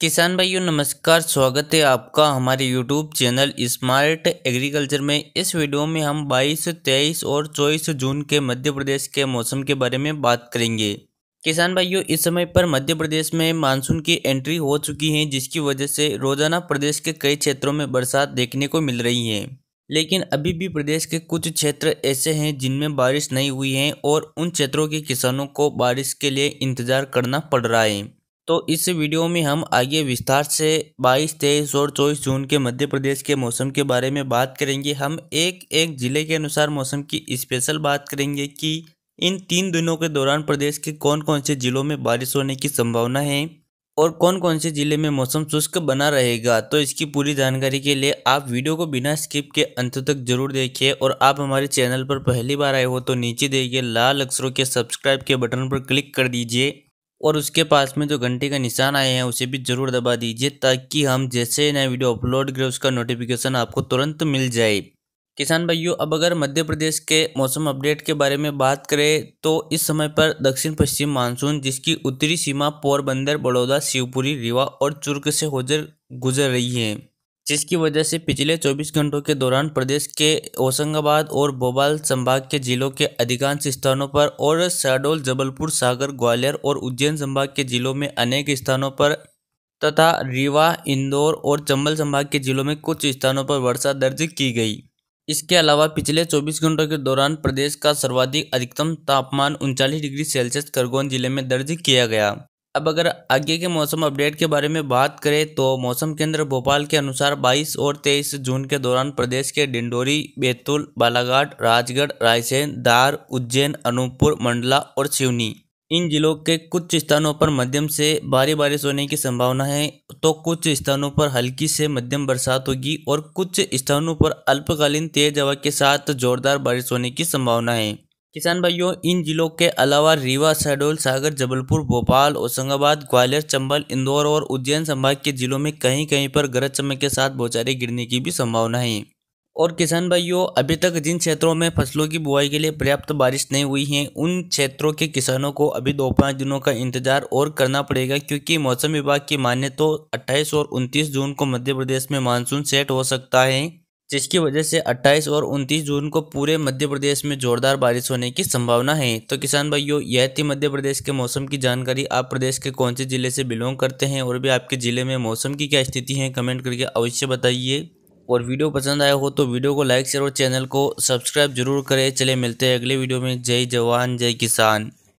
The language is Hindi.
किसान भाइयों नमस्कार स्वागत है आपका हमारे यूट्यूब चैनल स्मार्ट एग्रीकल्चर में इस वीडियो में हम 22, 23 और 24 जून के मध्य प्रदेश के मौसम के बारे में बात करेंगे किसान भाइयों इस समय पर मध्य प्रदेश में मानसून की एंट्री हो चुकी है जिसकी वजह से रोजाना प्रदेश के कई क्षेत्रों में बरसात देखने को मिल रही है लेकिन अभी भी प्रदेश के कुछ क्षेत्र ऐसे हैं जिनमें बारिश नहीं हुई है और उन क्षेत्रों के किसानों को बारिश के लिए इंतजार करना पड़ रहा है तो इस वीडियो में हम आगे विस्तार से 22, तेईस और चौबीस जून के मध्य प्रदेश के मौसम के बारे में बात करेंगे हम एक एक ज़िले के अनुसार मौसम की स्पेशल बात करेंगे कि इन तीन दिनों के दौरान प्रदेश के कौन कौन से ज़िलों में बारिश होने की संभावना है और कौन कौन से ज़िले में मौसम शुष्क बना रहेगा तो इसकी पूरी जानकारी के लिए आप वीडियो को बिना स्किप के अंत तक जरूर देखिए और आप हमारे चैनल पर पहली बार आए हो तो नीचे देखिए लाल अक्षरों के सब्सक्राइब के बटन पर क्लिक कर दीजिए और उसके पास में जो घंटे का निशान आए हैं उसे भी ज़रूर दबा दीजिए ताकि हम जैसे नया वीडियो अपलोड करें उसका नोटिफिकेशन आपको तुरंत मिल जाए किसान भाइयों अब अगर मध्य प्रदेश के मौसम अपडेट के बारे में बात करें तो इस समय पर दक्षिण पश्चिम मानसून जिसकी उत्तरी सीमा पोरबंदर बड़ौदा शिवपुरी रीवा और चुर्क से होजर गुजर रही है जिसकी वजह से पिछले 24 घंटों के दौरान प्रदेश के होशंगाबाद और भोपाल संभाग के जिलों के अधिकांश स्थानों पर और शहडोल जबलपुर सागर ग्वालियर और उज्जैन संभाग के जिलों में अनेक स्थानों पर तथा रीवा इंदौर और चंबल संभाग के जिलों में कुछ स्थानों पर वर्षा दर्ज की गई इसके अलावा पिछले 24 घंटों के दौरान प्रदेश का सर्वाधिक अधिकतम तापमान उनचालीस डिग्री सेल्सियस खरगोन जिले में दर्ज किया गया अब अगर आगे के मौसम अपडेट के बारे में बात करें तो मौसम केंद्र भोपाल के अनुसार 22 और 23 जून के दौरान प्रदेश के डिंडोरी बैतूल बालाघाट राजगढ़ रायसेन धार उज्जैन अनूपपुर मंडला और सिवनी इन जिलों के कुछ स्थानों पर मध्यम से भारी बारिश होने की संभावना है तो कुछ स्थानों पर हल्की से मध्यम बरसात होगी और कुछ स्थानों पर अल्पकालीन तेज हवा के साथ जोरदार बारिश होने की संभावना है किसान भाइयों इन जिलों के अलावा रीवा शहडोल सागर जबलपुर भोपाल होशंगाबाद ग्वालियर चंबल इंदौर और उज्जैन संभाग के जिलों में कहीं कहीं पर गरज चमक के साथ बौछारें गिरने की भी संभावना है और किसान भाइयों अभी तक जिन क्षेत्रों में फसलों की बुआई के लिए पर्याप्त बारिश नहीं हुई है उन क्षेत्रों के किसानों को अभी दो पाँच दिनों का इंतजार और करना पड़ेगा क्योंकि मौसम विभाग की माने तो 28 और 29 जून को मध्य प्रदेश में मानसून सेट हो सकता है जिसकी वजह से 28 और 29 जून को पूरे मध्य प्रदेश में जोरदार बारिश होने की संभावना है तो किसान भाइयों यह थी मध्य प्रदेश के मौसम की जानकारी आप प्रदेश के कौन से ज़िले से बिलोंग करते हैं और भी आपके ज़िले में मौसम की क्या स्थिति है कमेंट करके अवश्य बताइए और वीडियो पसंद आया हो तो वीडियो को लाइक शेयर और चैनल को सब्सक्राइब जरूर करें चले मिलते हैं अगले वीडियो में जय जवान जय किसान